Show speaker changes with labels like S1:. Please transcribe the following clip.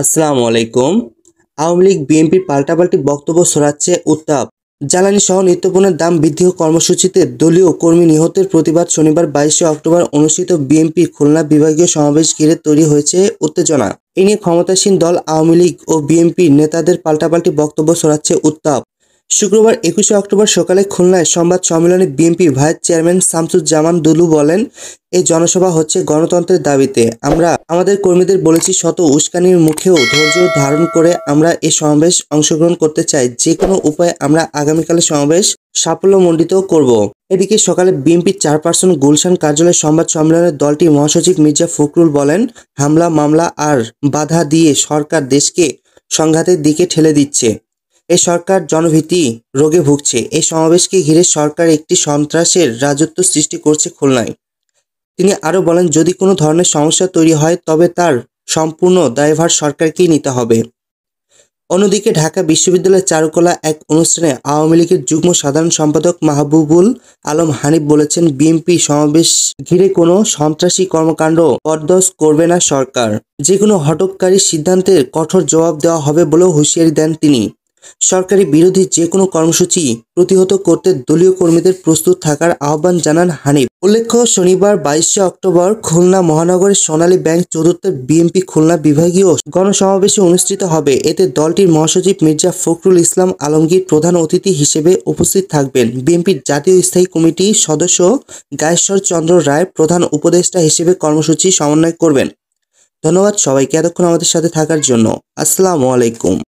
S1: আসসালামু আলাইকুম আওয়ামী লীগ বিএনপির পাল্টাপাল্টি বক্তব্য শোনাচ্ছে উত্তাপ জ্বালানি সহ নিত্যপণ্যের দাম বৃদ্ধি ও কর্মসূচিতে দলীয় কর্মী নিহতের প্রতিবাদ শনিবার বাইশে অক্টোবর অনুষ্ঠিত বিএনপির খুলনা বিভাগীয় সমাবেশ ঘিরে তৈরি হয়েছে উত্তেজনা এ নিয়ে ক্ষমতাসীন দল আওয়ামী লীগ ও বিএনপির নেতাদের পাল্টাপাল্টি বক্তব্য শোনাচ্ছে উত্তাপ শুক্রবার একুশে অক্টোবর সকালে খুলনায় সংবাদ সম্মেলনে বিএনপি ভাইস চেয়ারম্যান শামসুজ্জামান দুলু বলেন এই জনসভা হচ্ছে গণতন্ত্রের দাবিতে আমরা আমাদের কর্মীদের বলেছি শত উস্কানির মুখেও ধৈর্য ধারণ করে আমরা এই সমাবেশ অংশগ্রহণ করতে চাই যে কোনো উপায়ে আমরা আগামীকালের সমাবেশ সাফল্যমণ্ডিত করব এদিকে সকালে বিএনপির চেয়ারপারসন গুলশান কার্যালয়ে সংবাদ সম্মেলনে দলটি মহাসচিব মির্জা ফখরুল বলেন হামলা মামলা আর বাধা দিয়ে সরকার দেশকে সংঘাতের দিকে ঠেলে দিচ্ছে এ সরকার জনভীতি রোগে ভুগছে এই সমাবেশকে ঘিরে সরকার একটি সন্ত্রাসের রাজত্ব সৃষ্টি করছে খুলনায় তিনি আরও বলেন যদি কোনো ধরনের সমস্যা তৈরি হয় তবে তার সম্পূর্ণ দায়ভার সরকারকেই নিতে হবে অন্যদিকে ঢাকা বিশ্ববিদ্যালয়ের চারুকলা এক অনুষ্ঠানে আওয়ামী লীগের যুগ্ম সাধারণ সম্পাদক মাহবুবুল আলম হানিফ বলেছেন বিএনপি সমাবেশ ঘিরে কোনো সন্ত্রাসী কর্মকাণ্ড পরদস করবে না সরকার যে কোনো হটককারী সিদ্ধান্তের কঠোর জবাব দেওয়া হবে বলেও হুঁশিয়ারি দেন তিনি সরকারি বিরোধী যে কোনো কর্মসূচি প্রতিহত করতে দলীয় কর্মীদের প্রস্তুত থাকার আহ্বান জানান হানিফ উল্লেখ্য শনিবার বাইশে অক্টোবর খুলনা মহানগরের সোনালী ব্যাংক চতুর্থ বিএনপি খুলনা বিভাগীয় গণসমাবেশে অনুষ্ঠিত হবে এতে দলটির মহাসচিব মির্জা ফখরুল ইসলাম আলমগীর প্রধান অতিথি হিসেবে উপস্থিত থাকবেন বিএনপির জাতীয় স্থায়ী কমিটি সদস্য গায়েশ্বর চন্দ্র রায় প্রধান উপদেষ্টা হিসেবে কর্মসূচি সমন্বয় করবেন ধন্যবাদ সবাইকে এতক্ষণ আমাদের সাথে থাকার জন্য আসসালামু আলাইকুম